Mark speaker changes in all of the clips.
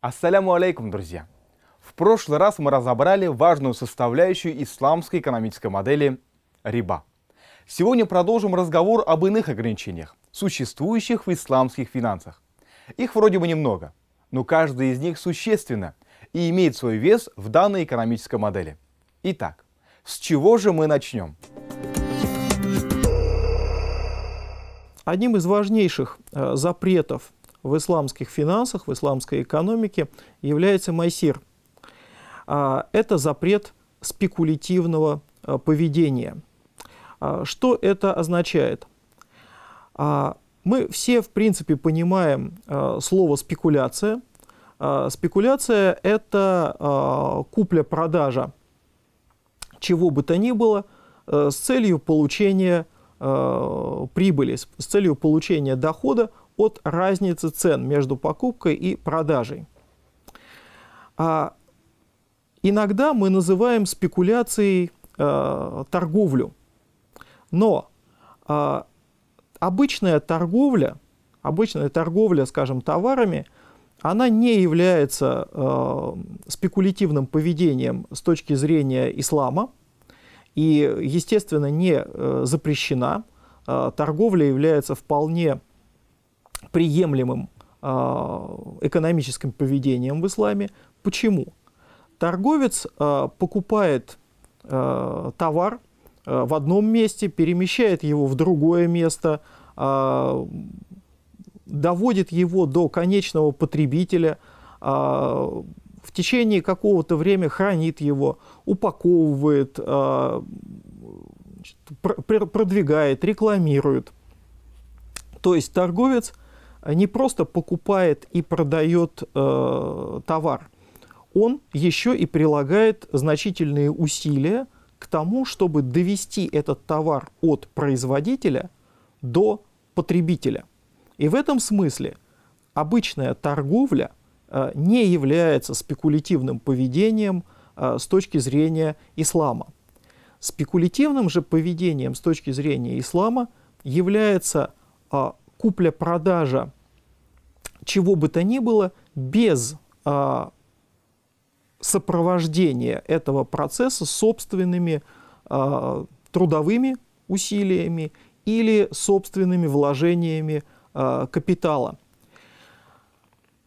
Speaker 1: Ассаляму алейкум, друзья! В прошлый раз мы разобрали важную составляющую исламской экономической модели – риба. Сегодня продолжим разговор об иных ограничениях, существующих в исламских финансах. Их вроде бы немного, но каждый из них существенно и имеет свой вес в данной экономической модели. Итак, с чего же мы начнем?
Speaker 2: Одним из важнейших э, запретов в исламских финансах, в исламской экономике является майсир. А, это запрет спекулятивного а, поведения. А, что это означает? Мы все, в принципе, понимаем слово «спекуляция». Спекуляция – это купля-продажа чего бы то ни было э, с целью получения э, прибыли, с целью получения дохода от разницы цен между покупкой и продажей. А иногда мы называем спекуляцией э, торговлю. Но э, обычная торговля, обычная торговля, скажем, товарами, она не является э, спекулятивным поведением с точки зрения ислама и, естественно, не э, запрещена. Э, торговля является вполне приемлемым а, экономическим поведением в исламе. Почему? Торговец а, покупает а, товар в одном месте, перемещает его в другое место, доводит его до конечного потребителя, в течение какого-то времени хранит его, упаковывает, продвигает, рекламирует. То есть торговец – не просто покупает и продает э, товар, он еще и прилагает значительные усилия к тому, чтобы довести этот товар от производителя до потребителя. И в этом смысле обычная торговля э, не является спекулятивным поведением э, с точки зрения ислама. Спекулятивным же поведением с точки зрения ислама является э, купля-продажа чего бы то ни было без а, сопровождения этого процесса собственными а, трудовыми усилиями или собственными вложениями а, капитала.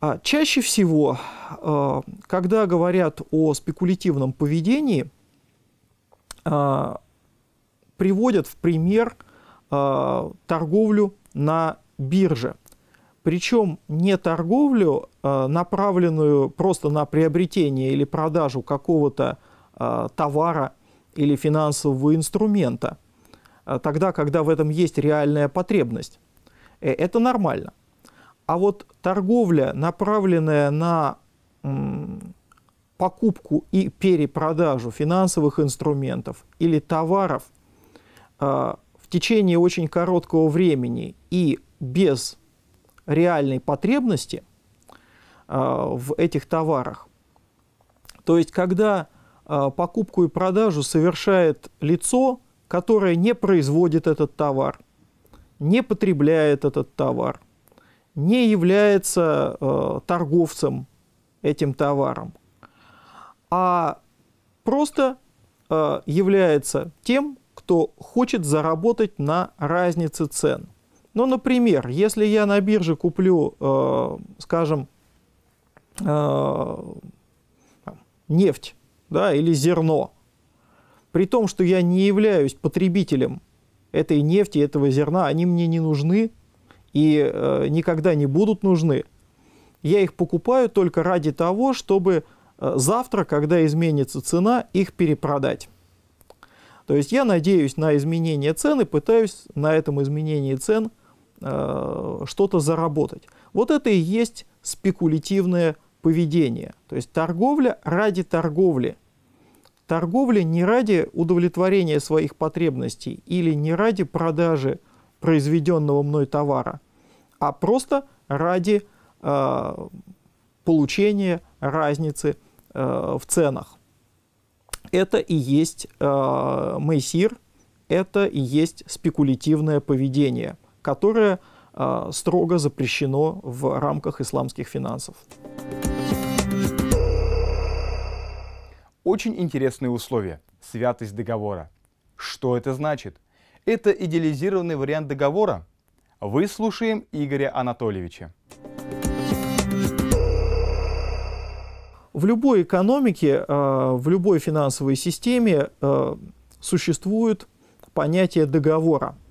Speaker 2: А, чаще всего, а, когда говорят о спекулятивном поведении, а, приводят в пример а, торговлю на бирже – причем не торговлю, а, направленную просто на приобретение или продажу какого-то а, товара или финансового инструмента, а, тогда, когда в этом есть реальная потребность. Э, это нормально. А вот торговля, направленная на покупку и перепродажу финансовых инструментов или товаров в течение очень короткого времени и без реальной потребности а, в этих товарах. То есть, когда а, покупку и продажу совершает лицо, которое не производит этот товар, не потребляет этот товар, не является а, торговцем этим товаром, а просто является тем, кто хочет заработать на разнице цен. Ну, например, если я на бирже куплю, э, скажем, э, нефть да, или зерно, при том, что я не являюсь потребителем этой нефти, этого зерна, они мне не нужны и э, никогда не будут нужны. Я их покупаю только ради того, чтобы э, завтра, когда изменится цена, их перепродать. То есть я надеюсь на изменение цены, пытаюсь на этом изменении цен – Э, что-то заработать. Вот это и есть спекулятивное поведение. То есть торговля ради торговли. Торговля не ради удовлетворения своих потребностей или не ради продажи произведенного мной товара, а просто ради э, получения разницы э, в ценах. Это и есть э, мейсир, это и есть спекулятивное поведение – которое а, строго запрещено в рамках исламских финансов.
Speaker 1: Очень интересные условия. Святость договора. Что это значит? Это идеализированный вариант договора? Выслушаем Игоря Анатольевича.
Speaker 2: В любой экономике, а, в любой финансовой системе а, существует понятие договора –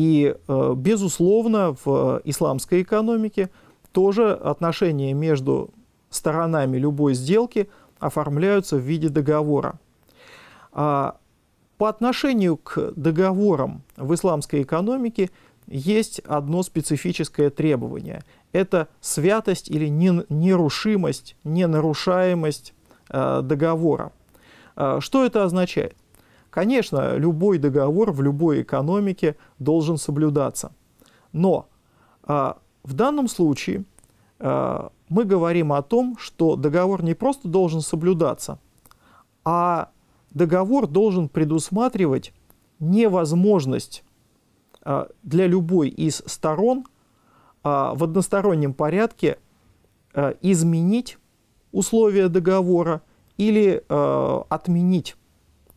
Speaker 2: и, э, безусловно, в э, исламской экономике тоже отношения между сторонами любой сделки оформляются в виде договора. А, по отношению к договорам в исламской экономике есть одно специфическое требование. Это святость или нерушимость, ненарушаемость э, договора. А, что это означает? Конечно, любой договор в любой экономике должен соблюдаться. Но э, в данном случае э, мы говорим о том, что договор не просто должен соблюдаться, а договор должен предусматривать невозможность э, для любой из сторон э, в одностороннем порядке э, изменить условия договора или э, отменить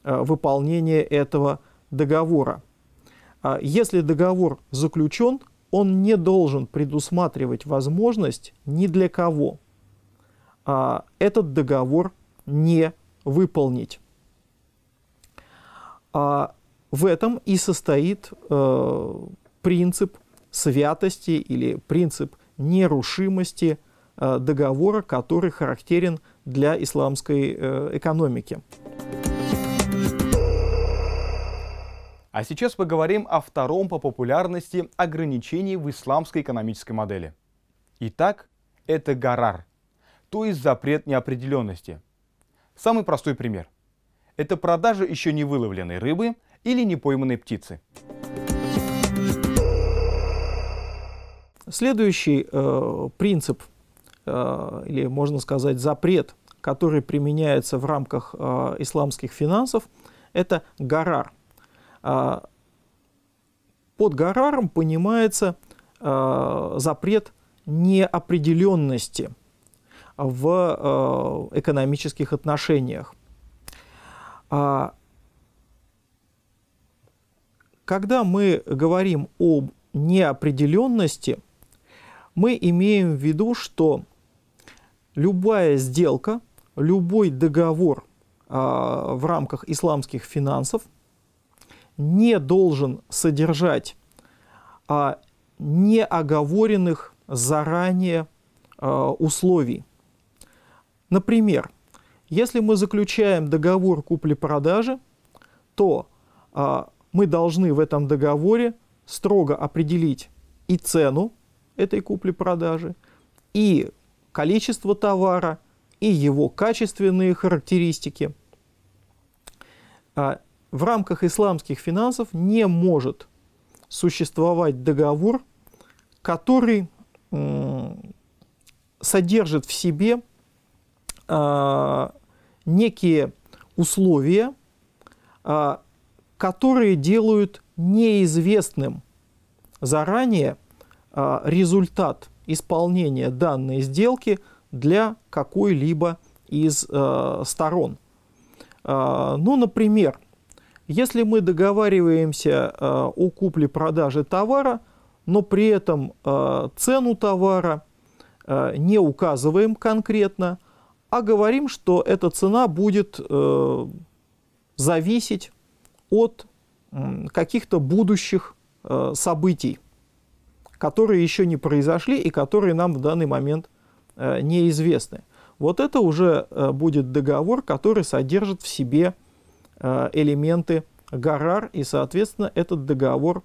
Speaker 2: Э, выполнения этого договора. А если договор заключен, он не должен предусматривать возможность ни для кого а этот договор не выполнить. А в этом и состоит э, принцип святости или принцип нерушимости э, договора, который характерен для исламской экономики.
Speaker 1: А сейчас поговорим о втором по популярности ограничении в исламской экономической модели. Итак, это гарар, то есть запрет неопределенности. Самый простой пример. Это продажа еще не выловленной рыбы или не пойманной птицы.
Speaker 2: Следующий э, принцип, э, или можно сказать запрет, который применяется в рамках э, исламских финансов, это гарар – а, под гараром понимается а, запрет неопределенности в а, экономических отношениях. Когда мы говорим об неопределенности, мы имеем в виду, что любая сделка, любой договор в рамках исламских финансов – не должен содержать а, неоговоренных заранее а, условий. Например, если мы заключаем договор купли-продажи, то а, мы должны в этом договоре строго определить и цену этой купли-продажи, и количество товара, и его качественные характеристики. А, в рамках исламских финансов не может существовать договор, который содержит в себе а, некие условия, а, которые делают неизвестным заранее а, результат исполнения данной сделки для какой-либо из сторон. Ну, например, если мы договариваемся э, о купле-продаже товара, но при этом э, цену товара э, не указываем конкретно, а говорим, что эта цена будет зависеть от каких-то будущих событий, которые еще не произошли и которые нам в данный момент неизвестны. Вот это уже будет договор, который содержит в себе Э, элементы Гарар, и, соответственно, этот договор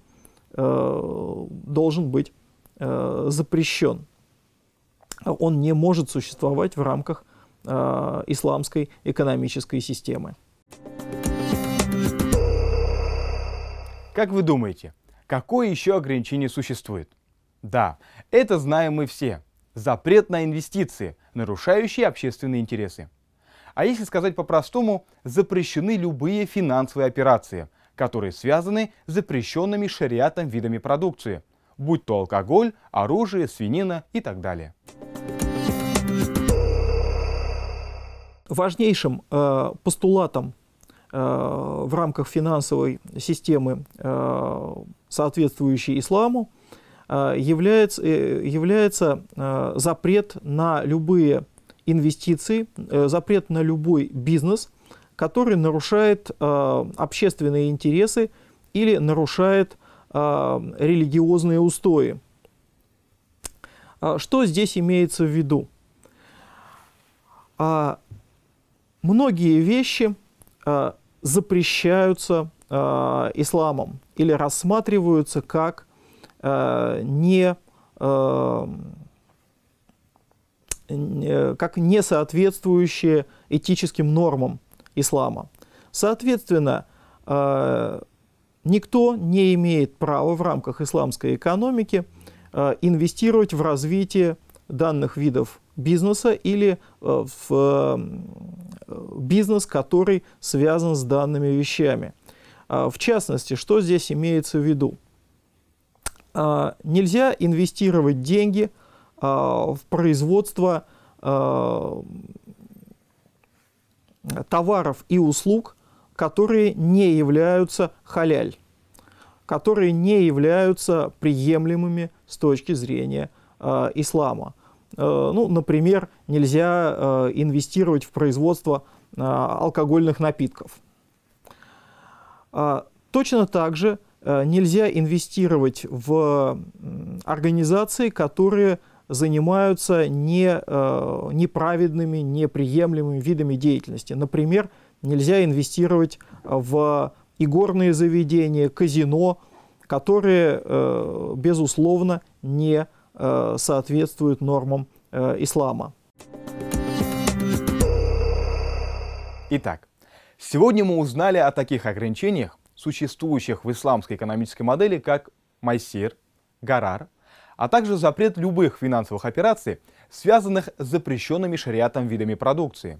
Speaker 2: э, должен быть э, запрещен. Он не может существовать в рамках исламской экономической системы.
Speaker 1: Как вы думаете, какое еще ограничение существует? Да, это знаем мы все. Запрет на инвестиции, нарушающие общественные интересы. А если сказать по-простому, запрещены любые финансовые операции, которые связаны с запрещенными шариатом видами продукции, будь то алкоголь, оружие, свинина и так далее. Важнейшим э, постулатом
Speaker 2: э, в рамках финансовой системы, э, соответствующей исламу, э, является, является запрет на любые инвестиции, э, запрет на любой бизнес, который нарушает э, общественные интересы или нарушает э, религиозные устои. А, что здесь имеется в виду? А, многие вещи запрещаются исламом или рассматриваются как не Э, как не соответствующие этическим нормам ислама. Соответственно, э, никто не имеет права в рамках исламской экономики э, инвестировать в развитие данных видов бизнеса или в бизнес, который связан с данными вещами. В частности, что здесь имеется в виду? Нельзя инвестировать деньги – а, в производство а, товаров и услуг, которые не являются халяль, которые не являются приемлемыми с точки зрения э, ислама. Э, ну, например, нельзя э, инвестировать в производство э, алкогольных напитков. Э, точно так же э, нельзя инвестировать в э, организации, которые э, занимаются не, э, неправедными, неприемлемыми видами деятельности. Например, нельзя инвестировать в игорные заведения, казино, которые, э, безусловно, не э, соответствуют нормам э, ислама.
Speaker 1: Итак, сегодня мы узнали о таких ограничениях, существующих в исламской экономической модели, как майсир, гарар – а также запрет любых финансовых операций, связанных с запрещенными шариатом видами продукции.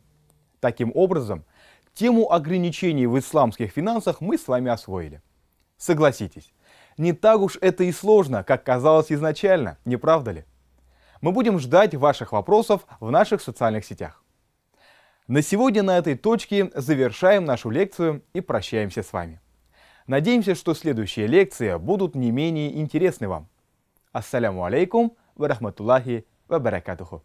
Speaker 1: Таким образом, тему ограничений в исламских финансах мы с вами освоили. Согласитесь, не так уж это и сложно, как казалось изначально, не правда ли? Мы будем ждать ваших вопросов в наших социальных сетях. На сегодня на этой точке завершаем нашу лекцию и прощаемся с вами. Надеемся, что следующие лекции будут не менее интересны вам. Ассаляму алейкум ва рахматуллахи ва баракатуху.